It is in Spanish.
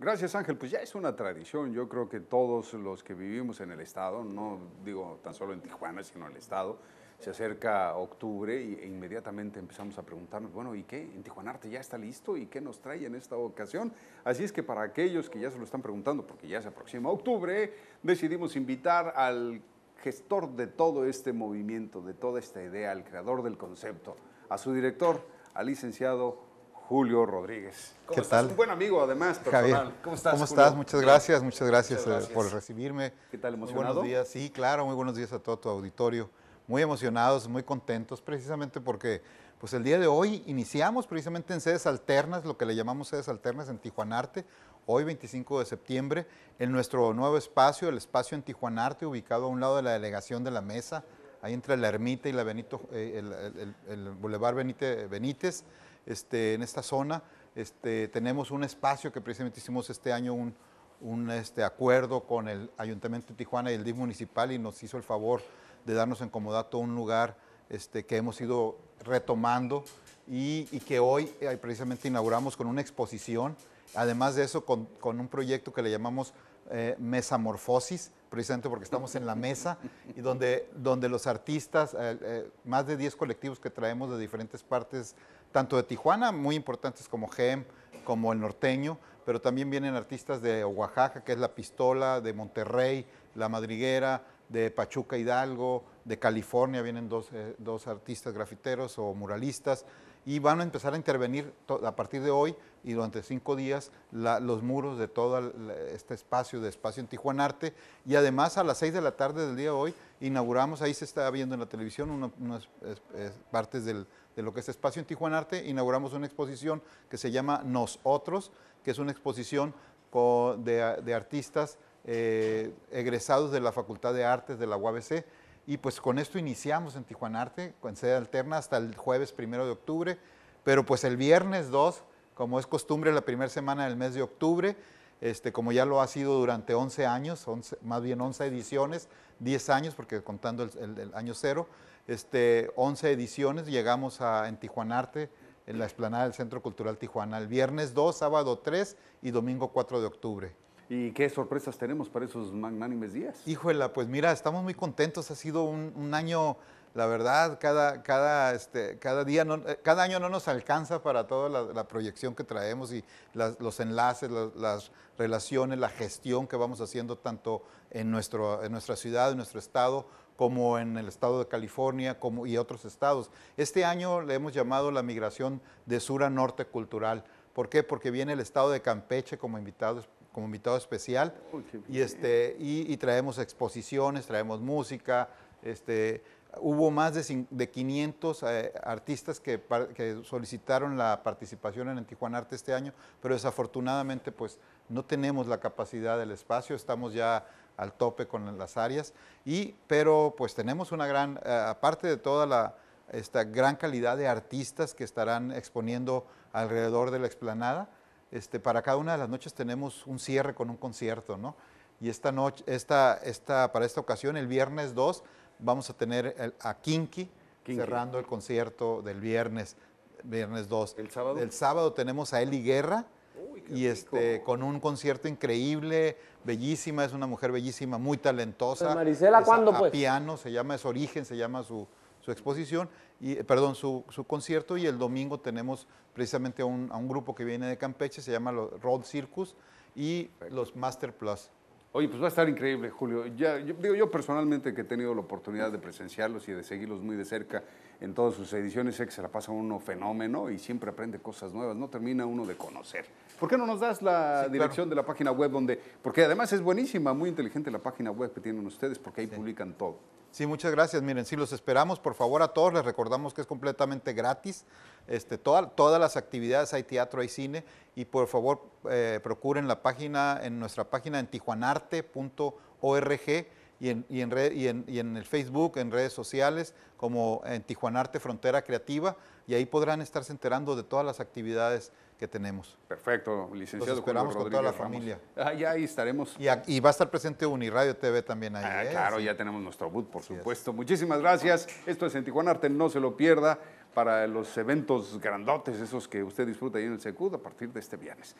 Gracias Ángel, pues ya es una tradición, yo creo que todos los que vivimos en el Estado, no digo tan solo en Tijuana, sino en el Estado, se acerca octubre e inmediatamente empezamos a preguntarnos, bueno, ¿y qué? ¿En Tijuanarte ya está listo? ¿Y qué nos trae en esta ocasión? Así es que para aquellos que ya se lo están preguntando, porque ya se aproxima octubre, decidimos invitar al gestor de todo este movimiento, de toda esta idea, al creador del concepto, a su director, al licenciado Julio Rodríguez. ¿Qué tal? Un buen amigo, además, personal. Javier, ¿Cómo estás? ¿Cómo estás? Muchas gracias, muchas eh, gracias, por recibirme. ¿Qué tal, emocionado? Muy buenos días, sí, claro, muy buenos días a todo tu auditorio. Muy emocionados, muy contentos, precisamente porque pues el día de hoy iniciamos precisamente en sedes alternas, lo que le llamamos sedes alternas en Tijuanarte, hoy 25 de septiembre, en nuestro nuevo espacio, el espacio en Tijuanarte, ubicado a un lado de la delegación de la mesa, ahí entre la ermita y la Benito, eh, el, el, el, Boulevard Benítez. Este, en esta zona. Este, tenemos un espacio que precisamente hicimos este año un, este, acuerdo con el Ayuntamiento de Tijuana y el DIF municipal y nos hizo el favor de darnos en comodato un lugar que hemos ido retomando y, que hoy eh, precisamente inauguramos con una exposición Además de eso, con, un proyecto que le llamamos eh, mesamorfosis, precisamente porque estamos en la mesa y donde, donde los artistas, eh, eh, más de 10 colectivos que traemos de diferentes partes, tanto de Tijuana, muy importantes como GEM, como El Norteño, pero también vienen artistas de Oaxaca, que es La Pistola, de Monterrey, La Madriguera, de Pachuca Hidalgo, de California vienen dos, eh, dos artistas grafiteros o muralistas y van a empezar a intervenir a partir de hoy y durante cinco días los muros de todo este espacio de Espacio en Tijuana Arte. Y además a las seis de la tarde del día de hoy inauguramos, ahí se está viendo en la televisión unas partes de lo que es Espacio en Tijuana Arte, inauguramos una exposición que se llama Nosotros, que es una exposición de, artistas eh, egresados de la Facultad de Artes de la UABC y pues con esto iniciamos en Tijuana Arte, con sede alterna hasta el jueves primero de octubre, pero pues el viernes 2, como es costumbre la primera semana del mes de octubre, este, como ya lo ha sido durante 11 años, más bien 11 ediciones, 10 años, porque contando el, año cero, este, 11 ediciones, llegamos a, en Tijuana Arte, en la explanada del Centro Cultural Tijuana, el viernes 2, sábado 3 y domingo 4 de octubre. ¿Y qué sorpresas tenemos para esos magnánimes días? Híjola, pues mira, estamos muy contentos. Ha sido un, año, la verdad, cada, cada, este, cada, día eh, cada año no nos alcanza para toda la, proyección que traemos y los enlaces, las, relaciones, la gestión que vamos haciendo tanto en, nuestro, en nuestra ciudad, en nuestro estado, como en el estado de California como, y otros estados. Este año le hemos llamado la migración de sur a norte cultural. ¿Por qué? Porque viene el estado de Campeche como invitado como invitado especial. Y, este, y, traemos exposiciones, traemos música. Este, hubo más de, 500 eh, artistas que, solicitaron la participación en el Tijuana Arte este año, pero desafortunadamente pues no tenemos la capacidad del espacio, estamos ya al tope con las áreas, pero pues tenemos una gran, eh, aparte de toda la, esta gran calidad de artistas que estarán exponiendo alrededor de la explanada, este, para cada una de las noches tenemos un cierre con un concierto, ¿no? Y esta noche, esta, esta, para esta ocasión, el viernes 2, vamos a tener a Kinky, cerrando el concierto del viernes, viernes 2. ¿El sábado? tenemos a Eli Guerra, y este, con un concierto increíble, bellísima, es una mujer bellísima, muy talentosa. Maricela pues, Marisela, ¿cuándo pues? A piano, se llama, es origen, se llama su, exposición, y, eh, perdón, su, concierto y el domingo tenemos precisamente a un, grupo que viene de Campeche, se llama los Road Circus y los Master Plus. Oye, pues va a estar increíble, Julio. Ya, yo, digo, yo personalmente que he tenido la oportunidad de presenciarlos y de seguirlos muy de cerca en todas sus ediciones, sé que se la pasa uno fenómeno y siempre aprende cosas nuevas, no termina uno de conocer. ¿Por qué no nos das la dirección de la página web donde, porque además es buenísima, muy inteligente la página web que tienen ustedes, porque ahí publican todo? Sí, muchas gracias. Miren, sí, los esperamos, por favor, a todos. Les recordamos que es completamente gratis. Este, todas las actividades, hay teatro, hay cine. Y por favor, eh, procuren la página, en nuestra página en tijuanarte.org y en, el Facebook, en redes sociales, como en Arte Frontera Creativa, y ahí podrán estarse enterando de todas las actividades que tenemos. Perfecto, licenciado. esperamos con toda la familia. Ah, ya ahí estaremos. Y, va a estar presente Uniradio TV también ahí. Ah, ¿eh? Claro, ya tenemos nuestro boot, por supuesto. Muchísimas gracias. Esto es en Arte, no se lo pierda para los eventos grandotes, esos que usted disfruta ahí en el Secud a partir de este viernes.